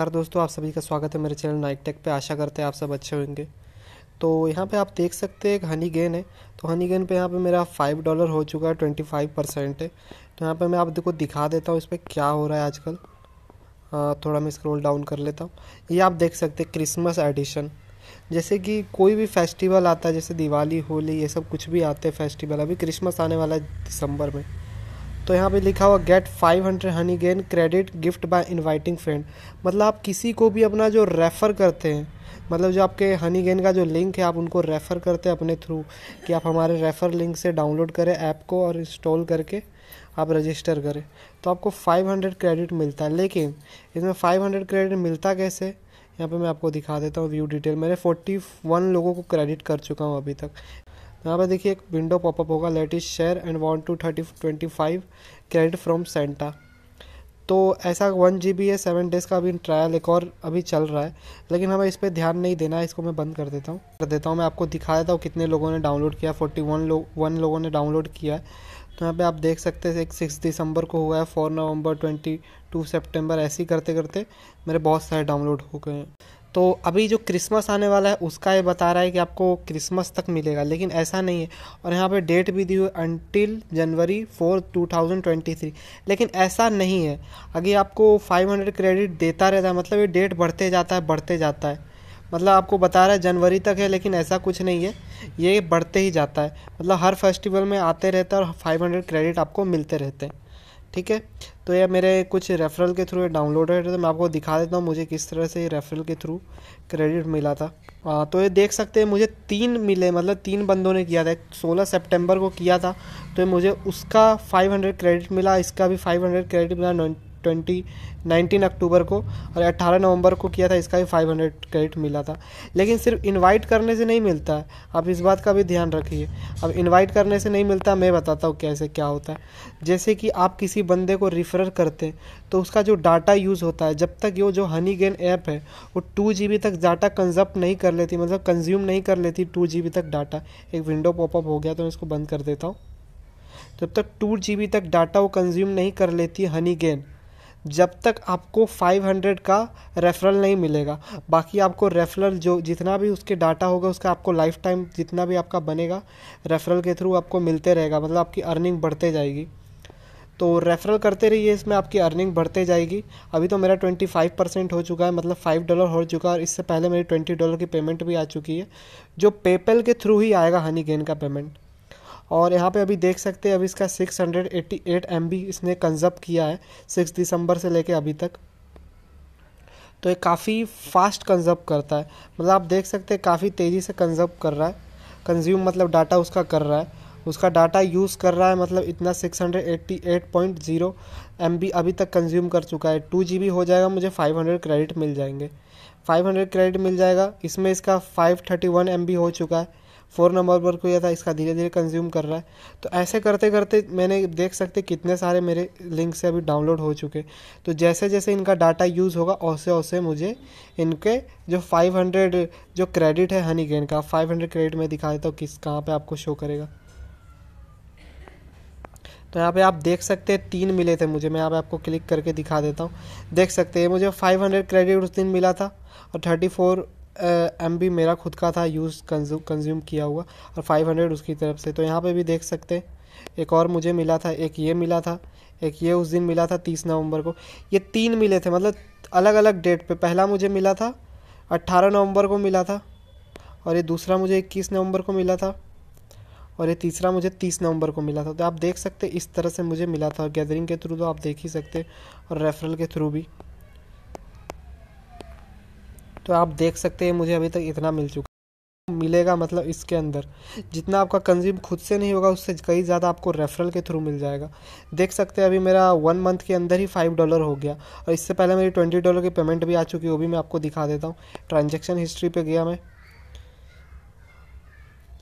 नमस्कार दोस्तों आप सभी का स्वागत है मेरे चैनल नाइक टेक पे आशा करते हैं आप सब अच्छे होंगे तो यहाँ पे आप देख सकते हैं एक हनी गेन है तो हनी गेन पे यहाँ पे मेरा फाइव डॉलर हो चुका है ट्वेंटी फाइव परसेंट है तो यहाँ पे मैं आपको दिखा देता हूँ इस पर क्या हो रहा है आजकल थोड़ा मैं स्क्रोल डाउन कर लेता हूँ ये आप देख सकते हैं क्रिसमस एडिशन जैसे कि कोई भी फेस्टिवल आता है जैसे दिवाली होली ये सब कुछ भी आते हैं फेस्टिवल अभी क्रिसमस आने वाला है दिसंबर में तो यहाँ पे लिखा हुआ get 500 hundred Honeygain credit gift by inviting friend मतलब आप किसी को भी अपना जो रेफ़र करते हैं मतलब जो आपके हनी गेन का जो लिंक है आप उनको रेफ़र करते हैं अपने थ्रू कि आप हमारे रेफ़र लिंक से डाउनलोड करें ऐप को और इंस्टॉल करके आप रजिस्टर करें तो आपको 500 क्रेडिट मिलता है लेकिन इसमें 500 क्रेडिट मिलता कैसे यहाँ पे मैं आपको दिखा देता हूँ व्यू डिटेल मैंने 41 लोगों को क्रेडिट कर चुका हूँ अभी तक यहाँ पे देखिए एक विंडो पॉपअप होगा let's share and one two thirty twenty five credit from Santa तो ऐसा वन जी बी है सेवन डेज़ का अभी ट्रायल एक और अभी चल रहा है लेकिन हमें इस पर ध्यान नहीं देना है इसको मैं बंद कर देता हूँ कर देता हूँ मैं आपको दिखा देता हूँ कितने लोगों ने डाउनलोड किया फोर्टी वन लोग वन लोगों ने डाउनलोड किया है तो यहाँ पे आप देख सकते हैं एक सिक्स दिसंबर को हुआ है four November twenty two September ऐसे ही करते करते मेरे बहुत सारे डाउनलोड हो गए हैं तो अभी जो क्रिसमस आने वाला है उसका ये बता रहा है कि आपको क्रिसमस तक मिलेगा लेकिन ऐसा नहीं है और यहाँ पे डेट भी दी हुई until January four two thousand twenty three लेकिन ऐसा नहीं है अगर आपको फाइव हंड्रेड क्रेडिट देता रहता है मतलब ये डेट बढ़ते जाता है बढ़ते जाता है मतलब आपको बता रहा है जनवरी तक है लेकिन ऐसा कुछ नहीं है ये बढ़ते ही जाता है मतलब हर फेस्टिवल में आते रहते हैं और फाइव हंड्रेड क्रेडिट आपको मिलते रहते हैं ठीक है तो ये मेरे कुछ रेफरल के थ्रू डाउनलोड है तो मैं आपको दिखा देता हूँ मुझे किस तरह से रेफरल के थ्रू क्रेडिट मिला था आ, तो ये देख सकते हैं मुझे तीन मिले मतलब तीन बंदों ने किया था सोलह सितंबर को किया था तो मुझे उसका 500 क्रेडिट मिला इसका भी 500 क्रेडिट मिला ट्वेंटी नाइनटीन अक्टूबर को और अट्ठारह नवंबर को किया था इसका भी फाइव हंड्रेड क्रेडिट मिला था लेकिन सिर्फ इनवाइट करने से नहीं मिलता है आप इस बात का भी ध्यान रखिए अब इनवाइट करने से नहीं मिलता मैं बताता हूँ कैसे क्या होता है जैसे कि आप किसी बंदे को रिफर करते हैं तो उसका जो डाटा यूज़ होता है जब तक वो जो हनी गेन ऐप है वो टू जी तक डाटा कंजप्ट नहीं कर लेती मतलब कंज्यूम नहीं कर लेती टू जी तक डाटा एक विंडो पॉपअप हो गया तो मैं इसको बंद कर देता हूँ जब तक टू जी तक डाटा वो कंज्यूम नहीं कर लेती हनी गेन जब तक आपको 500 का रेफरल नहीं मिलेगा बाकी आपको रेफरल जो जितना भी उसके डाटा होगा उसका आपको लाइफ टाइम जितना भी आपका बनेगा रेफरल के थ्रू आपको मिलते रहेगा मतलब आपकी अर्निंग बढ़ते जाएगी तो रेफरल करते रहिए इसमें आपकी अर्निंग बढ़ते जाएगी अभी तो मेरा ट्वेंटी फाइव परसेंट हो चुका है मतलब फाइव डॉलर हो चुका है और इससे पहले मेरी ट्वेंटी डॉलर की पेमेंट भी आ चुकी है जो पेपल के थ्रू ही आएगा हनी गेन का पेमेंट और यहाँ पे अभी देख सकते हैं अभी इसका 688 हंड्रेड इसने कंजर्व किया है 6 दिसंबर से लेके अभी तक तो ये काफ़ी फास्ट कंजर्व करता है मतलब आप देख सकते हैं काफ़ी तेज़ी से कंजर्व कर रहा है कंज्यूम मतलब डाटा उसका कर रहा है उसका डाटा यूज़ कर रहा है मतलब इतना 688.0 MB अभी तक कंज्यूम कर चुका है टू जी हो जाएगा मुझे 500 क्रेडिट मिल जाएंगे 500 क्रेडिट मिल जाएगा इसमें इसका 531 MB हो चुका है फोर नंबर पर कोई था इसका धीरे धीरे कंज्यूम कर रहा है तो ऐसे करते करते मैंने देख सकते कितने सारे मेरे लिंक से अभी डाउनलोड हो चुके तो जैसे जैसे इनका डाटा यूज़ होगा ओसे ओसे मुझे इनके जो 500 जो क्रेडिट है हनी गेन का 500 क्रेडिट मैं दिखा देता हूँ किस कहाँ पे आपको शो करेगा तो यहाँ पे आप देख सकते हैं तीन मिले थे मुझे मैं यहाँ पे आपको क्लिक करके दिखा देता हूँ देख सकते हैं मुझे 500 क्रेडिट उस दिन मिला था और 34 एम बी मेरा खुद का था यूज़ कंज्यूम किया हुआ और फाइव हंड्रेड उसकी तरफ से तो यहाँ पे भी देख सकते हैं एक और मुझे मिला था एक ये मिला था एक ये उस दिन मिला था तीस नवंबर को ये तीन मिले थे मतलब अलग अलग डेट पे पहला मुझे मिला था अट्ठारह नवंबर को मिला था और ये दूसरा मुझे इक्कीस नवंबर को मिला था और ये तीसरा मुझे तीस नवंबर को मिला था तो आप देख सकते इस तरह से मुझे मिला था गैदरिंग के थ्रू तो आप देख ही सकते और रेफरल के थ्रू भी तो आप देख सकते हैं मुझे अभी तक इतना मिल चुका मिलेगा मतलब इसके अंदर जितना आपका कंज्यूम खुद से नहीं होगा उससे कई ज़्यादा आपको रेफरल के थ्रू मिल जाएगा देख सकते हैं अभी मेरा वन मंथ के अंदर ही फाइव डॉलर हो गया और इससे पहले मेरी ट्वेंटी डॉलर की पेमेंट भी आ चुकी है वो भी मैं आपको दिखा देता हूँ ट्रांजेक्शन हिस्ट्री पर गया मैं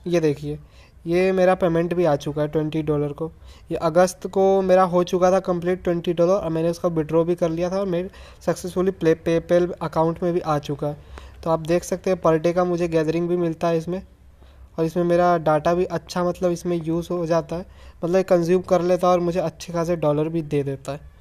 ये देखिए ये मेरा पेमेंट भी आ चुका है ट्वेंटी डॉलर को ये अगस्त को मेरा हो चुका था कंप्लीट ट्वेंटी डॉलर और मैंने उसका विड्रॉ भी कर लिया था और मेरे सक्सेसफुली प्ले पेपेल अकाउंट में भी आ चुका है तो आप देख सकते हैं पर डे का मुझे गैदरिंग भी मिलता है इसमें और इसमें मेरा डाटा भी अच्छा मतलब इसमें यूज़ हो जाता है मतलब कंज्यूम कर लेता है और मुझे अच्छे खासे डॉलर भी दे देता है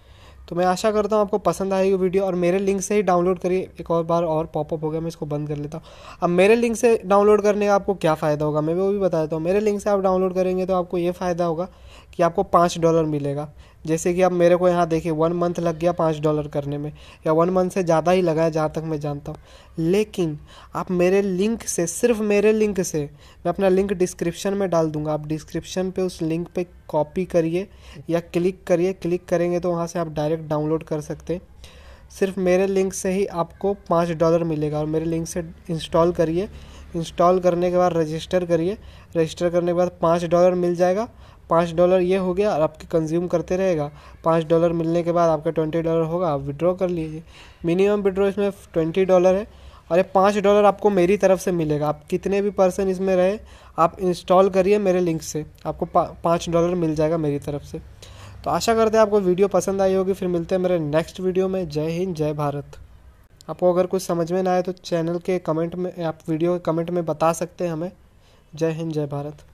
तो मैं आशा करता हूँ आपको पसंद आएगी वीडियो और मेरे लिंक से ही डाउनलोड करिए एक और बार और पॉपअप हो गया मैं इसको बंद कर लेता हूँ अब मेरे लिंक से डाउनलोड करने का आपको क्या फ़ायदा होगा मैं वो भी बता देता हूँ मेरे लिंक से आप डाउनलोड करेंगे तो आपको ये फ़ायदा होगा कि आपको पाँच डॉलर मिलेगा जैसे कि आप मेरे को यहाँ देखिए वन मंथ लग गया पाँच डॉलर करने में या वन मंथ से ज़्यादा ही लगा है जहाँ तक मैं जानता हूँ लेकिन आप मेरे लिंक से सिर्फ मेरे लिंक से मैं अपना लिंक डिस्क्रिप्शन में डाल दूँगा आप डिस्क्रिप्शन पे उस लिंक पे कॉपी करिए या क्लिक करिए क्लिक करेंगे तो वहाँ से आप डायरेक्ट डाउनलोड कर सकते हैं सिर्फ मेरे लिंक से ही आपको पाँच डॉलर मिलेगा और मेरे लिंक से इंस्टॉल करिए इंस्टॉल करने के बाद रजिस्टर करिए रजिस्टर करने के बाद पाँच डॉलर मिल जाएगा पाँच डॉलर ये हो गया और आपके कंज्यूम करते रहेगा पाँच डॉलर मिलने के बाद आपका ट्वेंटी डॉलर होगा आप विड्रॉ कर लीजिए मिनिमम विड्रॉ इसमें ट्वेंटी डॉलर है और ये पाँच डॉलर आपको मेरी तरफ से मिलेगा आप कितने भी पर्सन इसमें रहे आप इंस्टॉल करिए मेरे लिंक से आपको पाँच डॉलर मिल जाएगा मेरी तरफ से तो आशा करते हैं आपको वीडियो पसंद आई होगी फिर मिलते हैं मेरे नेक्स्ट वीडियो में जय हिंद जय भारत आपको अगर कुछ समझ में ना आए तो चैनल के कमेंट में आप वीडियो के कमेंट में बता सकते हैं हमें जय हिंद जय भारत